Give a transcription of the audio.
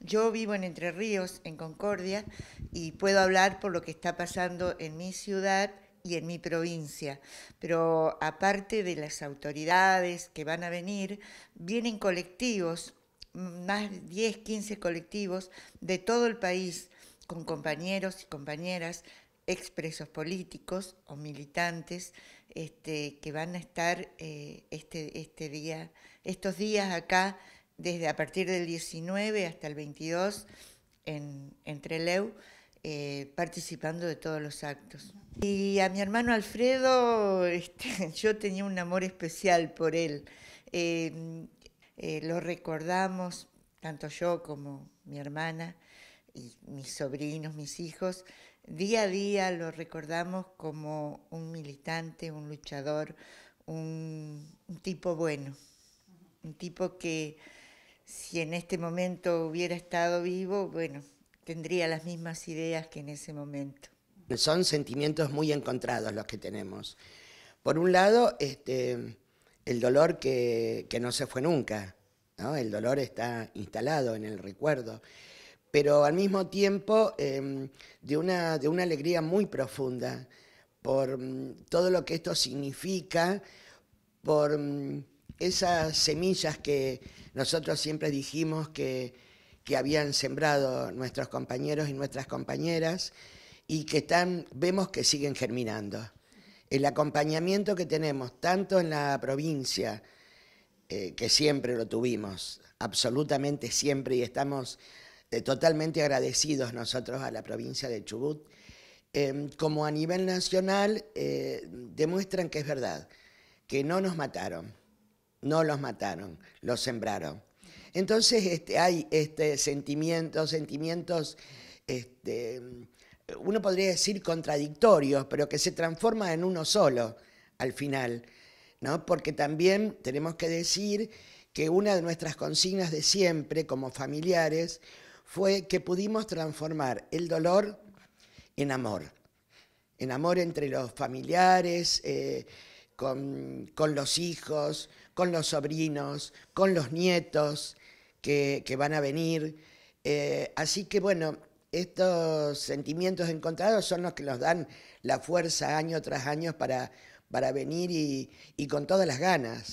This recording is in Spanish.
Yo vivo en Entre Ríos, en Concordia, y puedo hablar por lo que está pasando en mi ciudad y en mi provincia. Pero aparte de las autoridades que van a venir, vienen colectivos, mm, más de 10, 15 colectivos de todo el país, con compañeros y compañeras, expresos políticos o militantes, este, que van a estar eh, este, este día, estos días acá desde a partir del 19 hasta el 22 en, Treleu, eh, participando de todos los actos. Y a mi hermano Alfredo, este, yo tenía un amor especial por él. Eh, eh, lo recordamos, tanto yo como mi hermana y mis sobrinos, mis hijos, día a día lo recordamos como un militante, un luchador, un tipo bueno, un tipo que si en este momento hubiera estado vivo, bueno, tendría las mismas ideas que en ese momento. Son sentimientos muy encontrados los que tenemos. Por un lado, este, el dolor que, no se fue nunca, el dolor está instalado en el recuerdo, pero al mismo tiempo em, de, una, de una alegría muy profunda por mm, todo lo que esto significa, por mm, esas semillas que nosotros siempre dijimos que, habían sembrado nuestros compañeros y nuestras compañeras y que están, vemos que siguen germinando. El acompañamiento que tenemos, tanto en la provincia, eh, que siempre lo tuvimos, absolutamente siempre, y estamos eh, totalmente agradecidos nosotros a la provincia de Chubut, em, como a nivel nacional, eh, demuestran que es verdad, que no nos mataron, no los mataron, los sembraron. Entonces este, hay este sentimiento, sentimientos, este, uno podría decir contradictorios, pero que se transforma en uno solo al final, ¿no? Porque también tenemos que decir que una de nuestras consignas de siempre como familiares fue que pudimos transformar el dolor en amor, en amor entre los familiares. Eh, con, los hijos, con los sobrinos, con los nietos que, van a venir. Eh, así que bueno, estos sentimientos encontrados son los que nos dan la fuerza año tras año para, para venir y con todas las ganas.